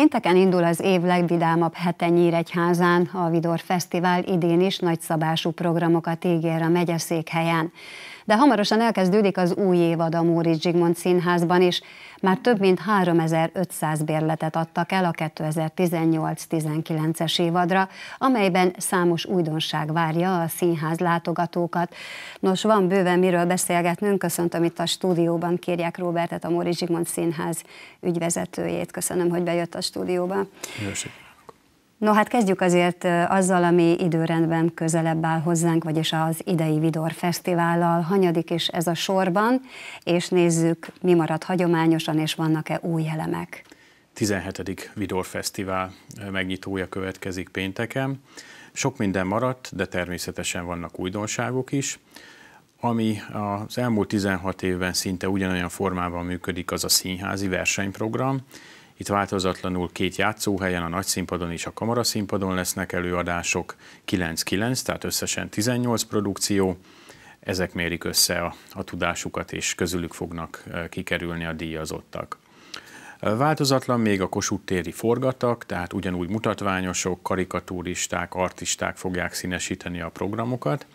Pénteken indul az év legvidámabb hete Nyíregyházán, a Vidor Fesztivál idén is nagyszabású programokat ígér a megyeszékhelyen de hamarosan elkezdődik az új évad a Móricz Zsigmond Színházban is. Már több mint 3500 bérletet adtak el a 2018-19-es évadra, amelyben számos újdonság várja a színház látogatókat. Nos, van bőven miről beszélgetnünk, köszöntöm itt a stúdióban, kérják Robertet, a Móricz Zsigmond Színház ügyvezetőjét. Köszönöm, hogy bejött a stúdióba. Köszönöm. No hát kezdjük azért azzal, ami időrendben közelebb áll hozzánk, vagyis az idei Vidor Fesztivállal hanyadik is ez a sorban, és nézzük, mi marad hagyományosan, és vannak-e új elemek. 17. Vidor Fesztivál megnyitója következik pénteken. Sok minden maradt, de természetesen vannak újdonságok is. Ami az elmúlt 16 évben szinte ugyanolyan formában működik, az a színházi versenyprogram, itt változatlanul két játszóhelyen, a nagy színpadon és a kamaraszínpadon lesznek előadások, 9-9, tehát összesen 18 produkció. Ezek mérik össze a, a tudásukat, és közülük fognak kikerülni a díjazottak. Változatlan még a Kossuth téri forgatak, tehát ugyanúgy mutatványosok, karikatúristák, artisták fogják színesíteni a programokat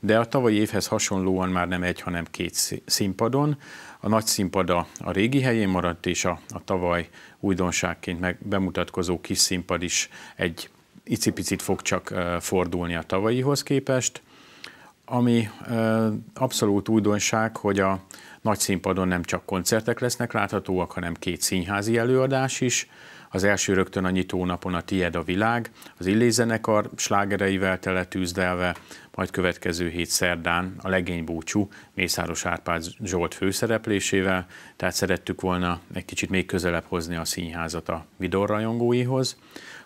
de a tavalyi évhez hasonlóan már nem egy, hanem két színpadon. A nagy színpada a, régi helyén maradt, és a, a tavaly újdonságként meg bemutatkozó kis színpad is egy icipicit fog csak fordulni a tavalyihoz képest. Ami abszolút újdonság, hogy a nagy színpadon nem csak koncertek lesznek láthatóak, hanem két színházi előadás is. Az első rögtön a nyitónapon a Tied a világ, az Illé zenekar slágereivel teletűzdelve, majd következő hét szerdán a legény búcsú Mészáros Árpád Zsolt főszereplésével, tehát szerettük volna egy kicsit még közelebb hozni a színházat a vidorrajongóihoz.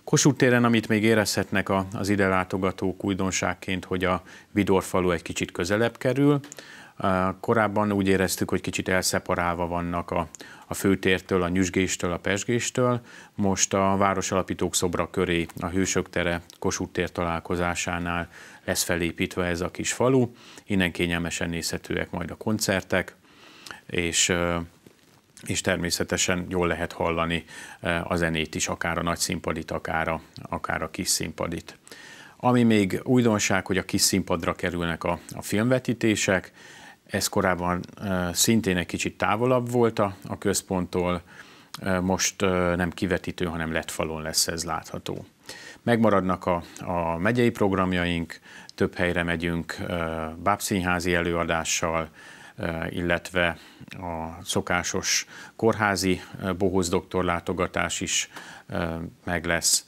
Kossuth téren, amit még érezhetnek az ide látogatók újdonságként, hogy a Vidorfalu egy kicsit közelebb kerül, Korábban úgy éreztük, hogy kicsit elszeparálva vannak a, a főtértől, a nyüzsgéstől, a pesgéstől. Most a városalapítók szobra köré, a Hősök tere Kossuth tér találkozásánál lesz felépítve ez a kis falu. Innen kényelmesen nézhetőek majd a koncertek, és és természetesen jól lehet hallani a zenét is, akár a nagy színpadit, akár a, akár a kis színpadit. Ami még újdonság, hogy a kis színpadra kerülnek a, a filmvetítések, ez korábban szintén egy kicsit távolabb volt a, a központtól, most nem kivetítő, hanem lett falon lesz ez látható. Megmaradnak a, a megyei programjaink, több helyre megyünk bábszínházi előadással, illetve a szokásos kórházi doktor látogatás is meg lesz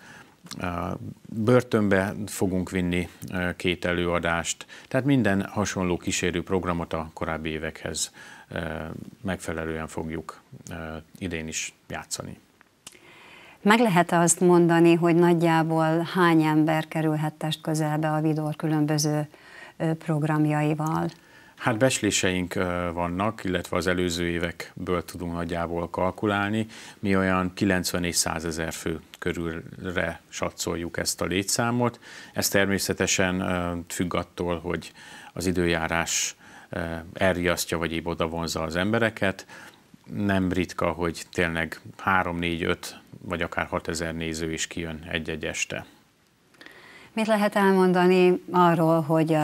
börtönbe fogunk vinni két előadást, tehát minden hasonló kísérő programot a korábbi évekhez megfelelően fogjuk idén is játszani. Meg lehet azt mondani, hogy nagyjából hány ember kerülhet test közelbe a Vidor különböző programjaival? Hát besléseink vannak, illetve az előző évekből tudunk nagyjából kalkulálni. Mi olyan 90 és 100 ezer fő körülre satszoljuk ezt a létszámot. Ez természetesen függ attól, hogy az időjárás elriasztja vagy így vonza az embereket. Nem ritka, hogy tényleg 3, 4, 5 vagy akár 6 ezer néző is kijön egy-egy este. Mit lehet elmondani arról, hogy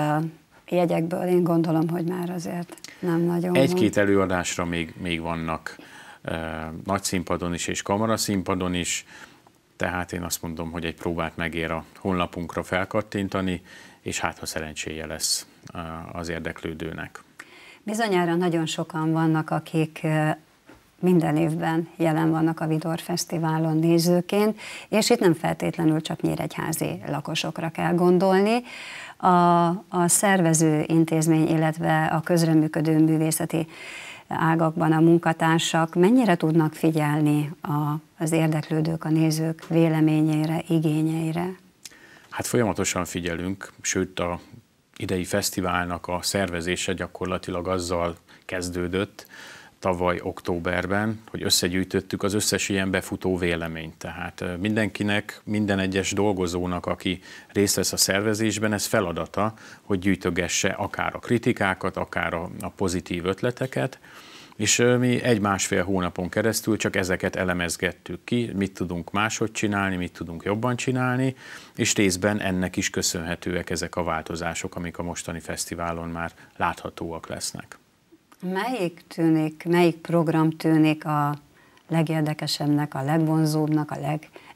jegyekből én gondolom, hogy már azért nem nagyon Egy-két előadásra még, még vannak ö, eh, nagy színpadon is és kamaraszínpadon is, tehát én azt mondom, hogy egy próbát megér a honlapunkra felkattintani, és hát ha szerencséje lesz eh, az érdeklődőnek. Bizonyára nagyon sokan vannak, akik eh, minden évben jelen vannak a Vidor Fesztiválon nézőként, és itt nem feltétlenül csak nyíregyházi lakosokra kell gondolni. A, a szervező intézmény, illetve a közreműködő művészeti ágakban a munkatársak mennyire tudnak figyelni a, az érdeklődők, a nézők véleményeire, igényeire? Hát folyamatosan figyelünk, sőt a idei fesztiválnak a szervezése gyakorlatilag azzal kezdődött, tavaly októberben, hogy összegyűjtöttük az összes ilyen befutó véleményt. Tehát mindenkinek, minden egyes dolgozónak, aki részt vesz a szervezésben, ez feladata, hogy gyűjtögesse akár a kritikákat, akár a, pozitív ötleteket, és mi egy-másfél hónapon keresztül csak ezeket elemezgettük ki, mit tudunk máshogy csinálni, mit tudunk jobban csinálni, és részben ennek is köszönhetőek ezek a változások, amik a mostani fesztiválon már láthatóak lesznek. Melyik tűnik, melyik program tűnik a legérdekesebbnek, a legvonzóbbnak, a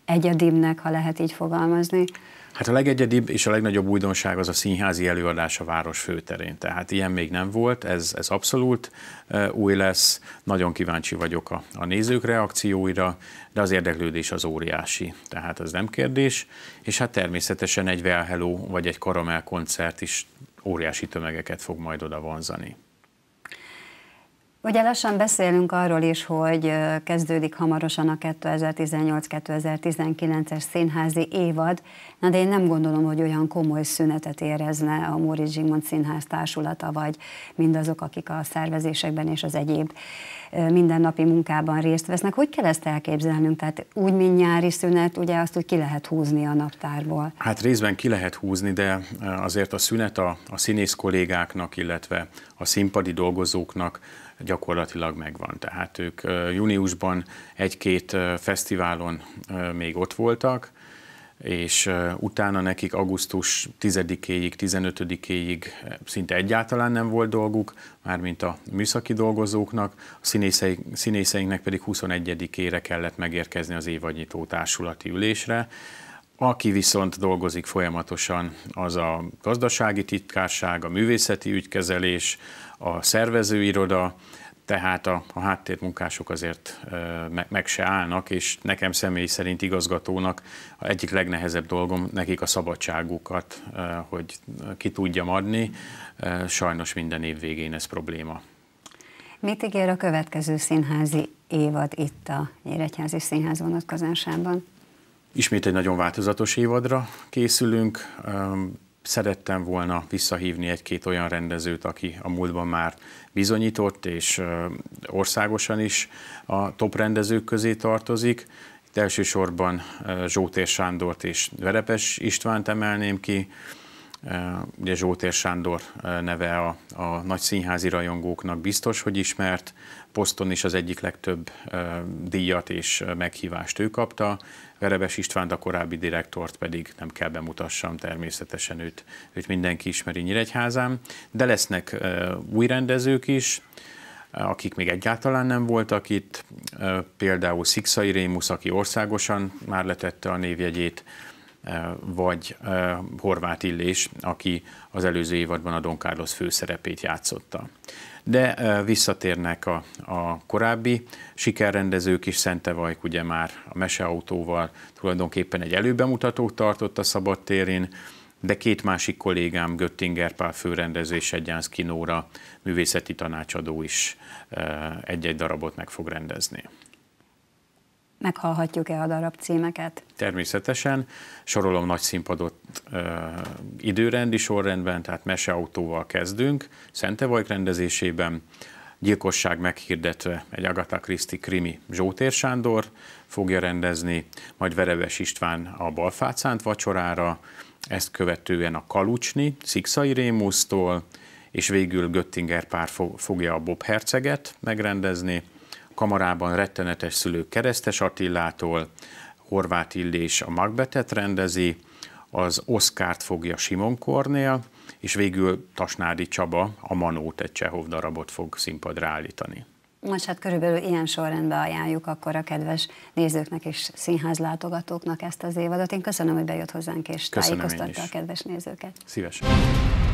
legegyedibbnek, ha lehet így fogalmazni? Hát a legegyedibb és a legnagyobb újdonság az a színházi előadás a város főterén. Tehát ilyen még nem volt, ez, ez abszolút új lesz. Nagyon kíváncsi vagyok a, a nézők reakcióira, de az érdeklődés az óriási, tehát ez nem kérdés. És hát természetesen egy Well Hello vagy egy Karamel koncert is óriási tömegeket fog majd oda vonzani. Ugye lassan beszélünk arról is, hogy kezdődik hamarosan a 2018-2019-es színházi évad, na de én nem gondolom, hogy olyan komoly szünetet érezne a Móri Zsigmond Színház társulata, vagy mindazok, akik a szervezésekben és az egyéb mindennapi munkában részt vesznek. Hogy kell ezt elképzelnünk? Tehát úgy, mint nyári szünet, ugye azt úgy ki lehet húzni a naptárból? Hát részben ki lehet húzni, de azért a szünet a, a színész kollégáknak, illetve a színpadi dolgozóknak, gyakorlatilag megvan. Tehát ők júniusban egy-két fesztiválon még ott voltak, és utána nekik augusztus 10-éig, 15-éig szinte egyáltalán nem volt dolguk, mármint a műszaki dolgozóknak, a színészeink, színészeinknek pedig 21-ére kellett megérkezni az évadnyitó társulati ülésre, aki viszont dolgozik folyamatosan, az a gazdasági titkárság, a művészeti ügykezelés, a szervezőiroda, tehát a, a háttérmunkások azért meg, meg se állnak, és nekem személy szerint igazgatónak a egyik legnehezebb dolgom nekik a szabadságukat, hogy ki tudjam adni. Sajnos minden év végén ez probléma. Mit ígér a következő színházi évad itt a Nyíregyházi Színház vonatkozásában? Ismét egy nagyon változatos évadra készülünk. Szerettem volna visszahívni egy-két olyan rendezőt, aki a múltban már bizonyított, és országosan is a top rendezők közé tartozik. Itt elsősorban Zsótér Sándort és Verepes Istvánt emelném ki, Eh, ugye Zsótér Sándor eh, neve a, a nagy színházi rajongóknak biztos, hogy ismert, poszton is az egyik legtöbb eh, díjat és meghívást ő kapta, Verebes istván a korábbi direktort pedig nem kell bemutassam, természetesen őt, őt mindenki ismeri Nyíregyházán, de lesznek új rendezők is, akik még egyáltalán nem voltak itt, például Szikszai Rémusz, aki országosan már letette a névjegyét, vagy Horváth Illés, aki az előző évadban a Don Carlos főszerepét játszotta. De visszatérnek a, a korábbi sikerrendezők is, Szente Vajk ugye már a meseautóval tulajdonképpen egy előbemutatót tartott a szabadtérén, de két másik kollégám, Göttinger Pál főrendező és Egyánszki Nóra művészeti tanácsadó is egy-egy darabot meg fog rendezni meghallhatjuk-e a darab címeket? Természetesen, sorolom nagy színpadot ö, időrendi sorrendben, tehát meseautóval kezdünk, Szentevajk rendezésében, gyilkosság meghirdetve egy Agatha Christie krimi Zsótér Sándor fogja rendezni, majd Vereves István a Balfácánt vacsorára, ezt követően a Kalucsni, Szikszai Rémusztól, és végül Göttinger pár fogja a Bob Herceget megrendezni, kamarában rettenetes szülők Keresztes Attilától, Horváth Illés a Magbetet rendezi, az Oszkárt fogja Simon Kornél, és végül Tasnádi Csaba a Manót egy Csehov darabot fog színpadra állítani. Most hát körülbelül ilyen sorrendben ajánljuk akkor a kedves nézőknek és színházlátogatóknak ezt az évadot. Én köszönöm, hogy bejött hozzánk és köszönöm tájékoztatta a kedves nézőket. Szívesen.